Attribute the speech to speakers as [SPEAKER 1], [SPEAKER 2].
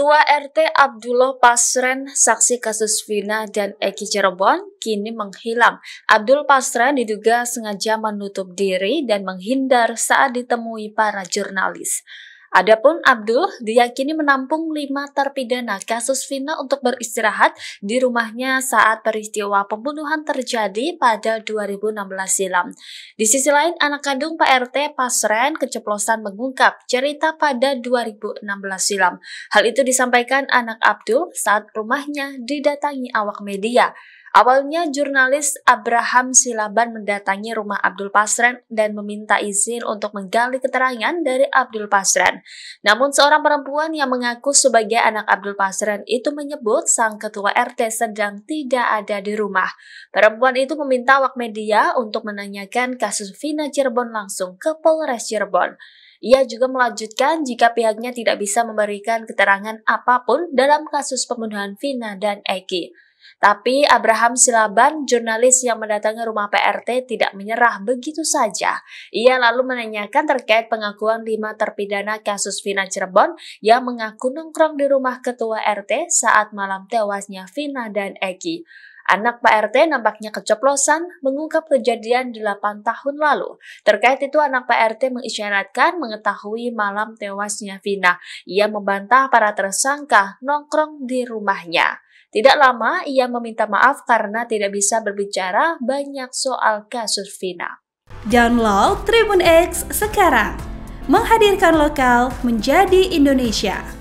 [SPEAKER 1] Ketua RT Abdullah Pasren, saksi kasus Vina dan Eki Cirebon, kini menghilang. Abdul Pasren diduga sengaja menutup diri dan menghindar saat ditemui para jurnalis. Adapun Abdul diyakini menampung lima terpidana kasus Vina untuk beristirahat di rumahnya saat peristiwa pembunuhan terjadi pada 2016 silam. Di sisi lain, anak kandung Pak RT Pasren keceplosan mengungkap cerita pada 2016 silam. Hal itu disampaikan anak Abdul saat rumahnya didatangi awak media. Awalnya jurnalis Abraham Silaban mendatangi rumah Abdul Pasren dan meminta izin untuk menggali keterangan dari Abdul Pasren. Namun seorang perempuan yang mengaku sebagai anak Abdul Pasren itu menyebut sang ketua RT sedang tidak ada di rumah. Perempuan itu meminta awak media untuk menanyakan kasus Vina Cirebon langsung ke Polres Cirebon. Ia juga melanjutkan jika pihaknya tidak bisa memberikan keterangan apapun dalam kasus pembunuhan Vina dan Eki. Tapi Abraham Silaban, jurnalis yang mendatangi rumah PRT tidak menyerah begitu saja. Ia lalu menanyakan terkait pengakuan lima terpidana kasus Vina Cirebon yang mengaku nongkrong di rumah ketua RT saat malam tewasnya Vina dan Eki. Anak Pak RT nampaknya keceplosan mengungkap kejadian 8 tahun lalu. Terkait itu anak Pak RT mengisyaratkan mengetahui malam tewasnya Vina. Ia membantah para tersangka nongkrong di rumahnya. Tidak lama ia meminta maaf karena tidak bisa berbicara banyak soal kasus Vina.
[SPEAKER 2] Download
[SPEAKER 1] Tribun X sekarang. Menghadirkan lokal menjadi Indonesia.